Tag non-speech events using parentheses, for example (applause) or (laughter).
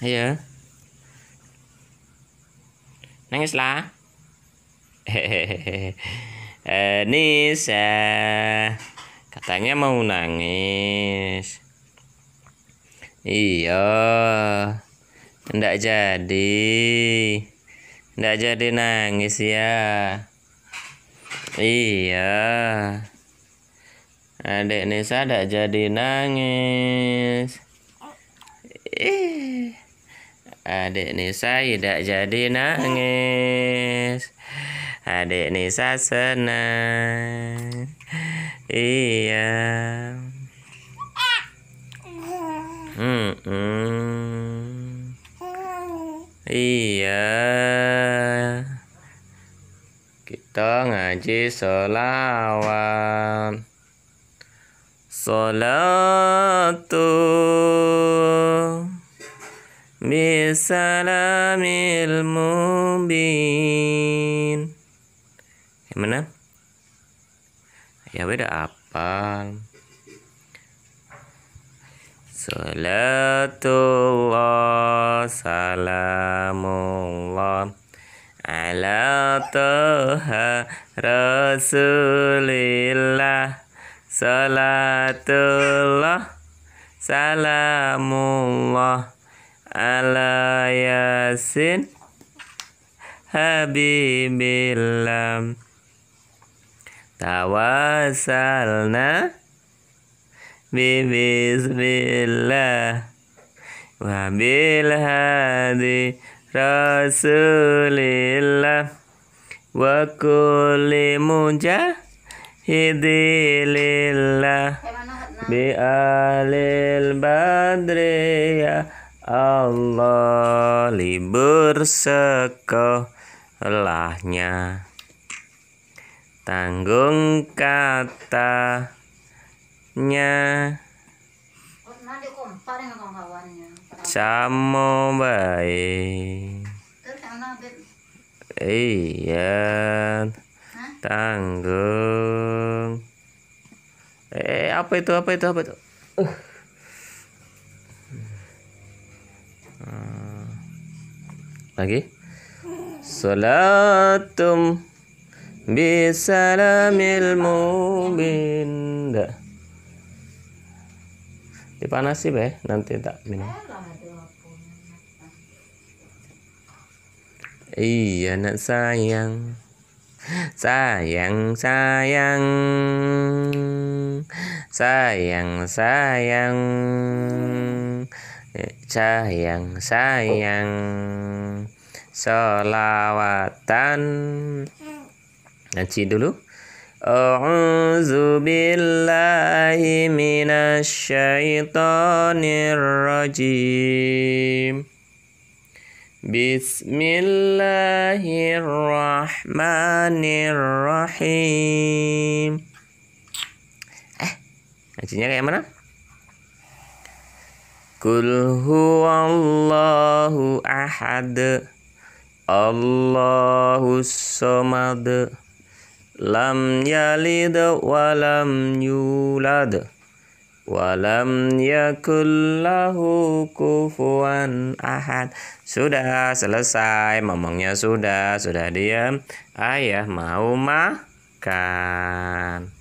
ayo iya. nangislah hehehe (laughs) Nisa ya. katanya mau nangis iya ndak jadi ndak jadi nangis ya iya adik Nisa ndak jadi nangis ih Adik Nisa tidak jadi nangis. Adik Nisa senang. Iya. Hmm. Iya. Kita ngaji sholawat. Salatu السلام المبين gimana ya beda apa Salatullah salamullah ala toha rasulillah salatullah salamullah ala yasin habibillam tawasalna bismillah wa bil hadi rasulillah wa kulli mujahidillah bi alil badriyah Allah libur sekolahnya tanggung katanya sama baik iya tanggung eh apa itu apa itu apa itu uh. lagi salatum bisalamil mubin enggak sih be nanti tak minum iya nak sayang sayang sayang sayang sayang sayang sayang solawatan ngaji dulu A'udzu billahi minasy rajim Bismillahirrahmanirrahim Eh, ngajinya kayak mana? Kul huwallahu ahad Allahus samad Lam yalid walam yulad Walam lam yakullahu kufuan ahad Sudah selesai ngomongnya sudah sudah diam Ayah mau makan